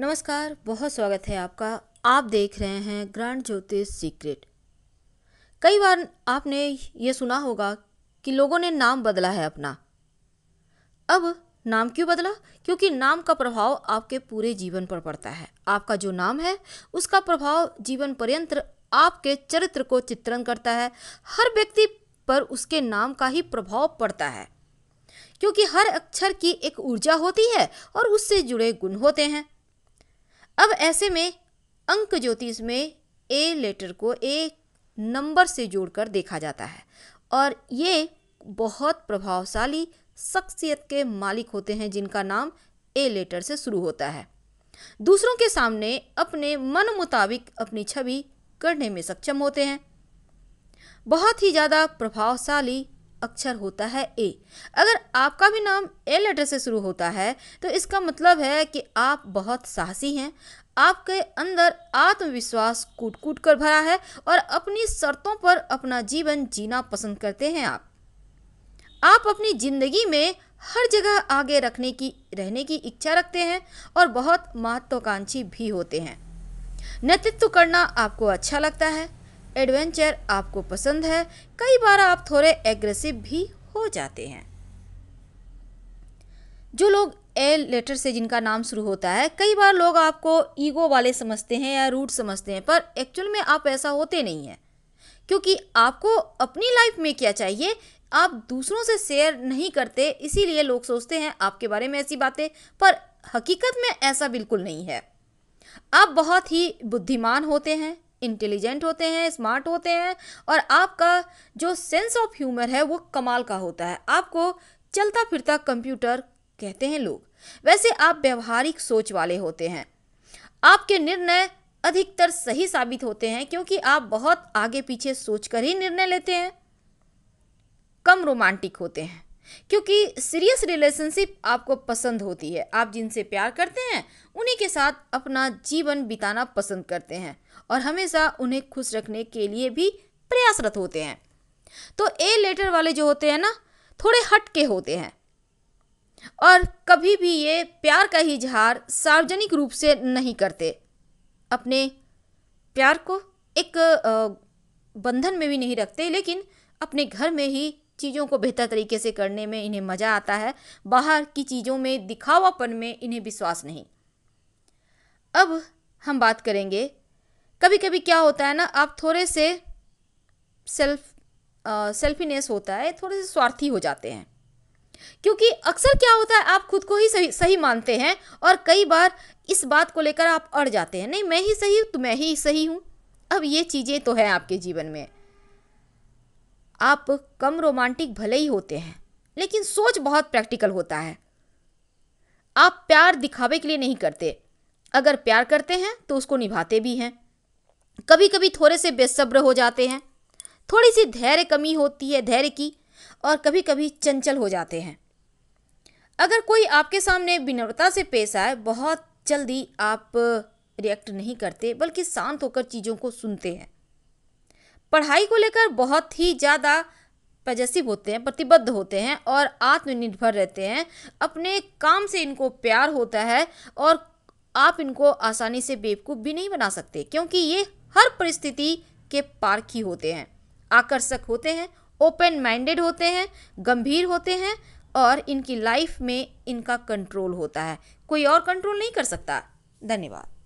नमस्कार बहुत स्वागत है आपका आप देख रहे हैं ग्रैंड ज्योतिष सीक्रेट कई बार आपने ये सुना होगा कि लोगों ने नाम बदला है अपना अब नाम क्यों बदला क्योंकि नाम का प्रभाव आपके पूरे जीवन पर पड़ता है आपका जो नाम है उसका प्रभाव जीवन पर्यंत आपके चरित्र को चित्रण करता है हर व्यक्ति पर उसके नाम का ही प्रभाव पड़ता है क्योंकि हर अक्षर की एक ऊर्जा होती है और उससे जुड़े गुण होते हैं अब ऐसे में अंक ज्योतिष में ए लेटर को ए नंबर से जोड़कर देखा जाता है और ये बहुत प्रभावशाली शख्सियत के मालिक होते हैं जिनका नाम ए लेटर से शुरू होता है दूसरों के सामने अपने मन मुताबिक अपनी छवि करने में सक्षम होते हैं बहुत ही ज़्यादा प्रभावशाली अक्षर होता है ए अगर आपका भी नाम ए लेटर से शुरू होता है तो इसका मतलब है कि आप बहुत साहसी हैं आपके अंदर आत्मविश्वास कूट कूट कर भरा है और अपनी शर्तों पर अपना जीवन जीना पसंद करते हैं आप आप अपनी जिंदगी में हर जगह आगे रखने की रहने की इच्छा रखते हैं और बहुत महत्वाकांक्षी भी होते हैं नेतृत्व करना आपको अच्छा लगता है एडवेंचर आपको पसंद है कई बार आप थोड़े एग्रेसिव भी हो जाते हैं जो लोग ए लेटर से जिनका नाम शुरू होता है कई बार लोग आपको ईगो वाले समझते हैं या रूट समझते हैं पर एक्चुअल में आप ऐसा होते नहीं हैं क्योंकि आपको अपनी लाइफ में क्या चाहिए आप दूसरों से शेयर नहीं करते इसीलिए लोग सोचते हैं आपके बारे में ऐसी बातें पर हकीकत में ऐसा बिल्कुल नहीं है आप बहुत ही बुद्धिमान होते हैं इंटेलिजेंट होते हैं स्मार्ट होते हैं और आपका जो सेंस ऑफ ह्यूमर है वो कमाल का होता है आपको चलता फिरता कंप्यूटर कहते हैं लोग वैसे आप व्यवहारिक सोच वाले होते हैं आपके निर्णय अधिकतर सही साबित होते हैं क्योंकि आप बहुत आगे पीछे सोचकर ही निर्णय लेते हैं कम रोमांटिक होते हैं क्योंकि सीरियस रिलेशनशिप आपको पसंद होती है आप जिनसे प्यार करते हैं उन्हीं के साथ अपना जीवन बिताना पसंद करते हैं और हमेशा उन्हें खुश रखने के लिए भी प्रयासरत होते हैं तो ए लेटर वाले जो होते हैं ना थोड़े हटके होते हैं और कभी भी ये प्यार का ही इजहार सार्वजनिक रूप से नहीं करते अपने प्यार को एक बंधन में भी नहीं रखते लेकिन अपने घर में ही चीज़ों को बेहतर तरीके से करने में इन्हें मज़ा आता है बाहर की चीज़ों में दिखावापन में इन्हें विश्वास नहीं अब हम बात करेंगे कभी कभी क्या होता है ना आप थोड़े से सेल्फ सेल्फीनेस होता है थोड़े से स्वार्थी हो जाते हैं क्योंकि अक्सर क्या होता है आप खुद को ही सही सही मानते हैं और कई बार इस बात को लेकर आप अड़ जाते हैं नहीं मैं ही सही हूँ तो मैं ही सही हूँ अब ये चीज़ें तो हैं आपके जीवन में आप कम रोमांटिक भले ही होते हैं लेकिन सोच बहुत प्रैक्टिकल होता है आप प्यार दिखावे के लिए नहीं करते अगर प्यार करते हैं तो उसको निभाते भी हैं कभी कभी थोड़े से बेसब्र हो जाते हैं थोड़ी सी धैर्य कमी होती है धैर्य की और कभी कभी चंचल हो जाते हैं अगर कोई आपके सामने विनम्रता से पेश आए बहुत जल्दी आप रिएक्ट नहीं करते बल्कि शांत होकर चीज़ों को सुनते हैं पढ़ाई को लेकर बहुत ही ज़्यादा पजेसिव होते हैं प्रतिबद्ध होते हैं और आत्मनिर्भर रहते हैं अपने काम से इनको प्यार होता है और आप इनको आसानी से बेवकूफ़ भी नहीं बना सकते क्योंकि ये हर परिस्थिति के पारखी होते हैं आकर्षक होते हैं ओपन माइंडेड होते हैं गंभीर होते हैं और इनकी लाइफ में इनका कंट्रोल होता है कोई और कंट्रोल नहीं कर सकता धन्यवाद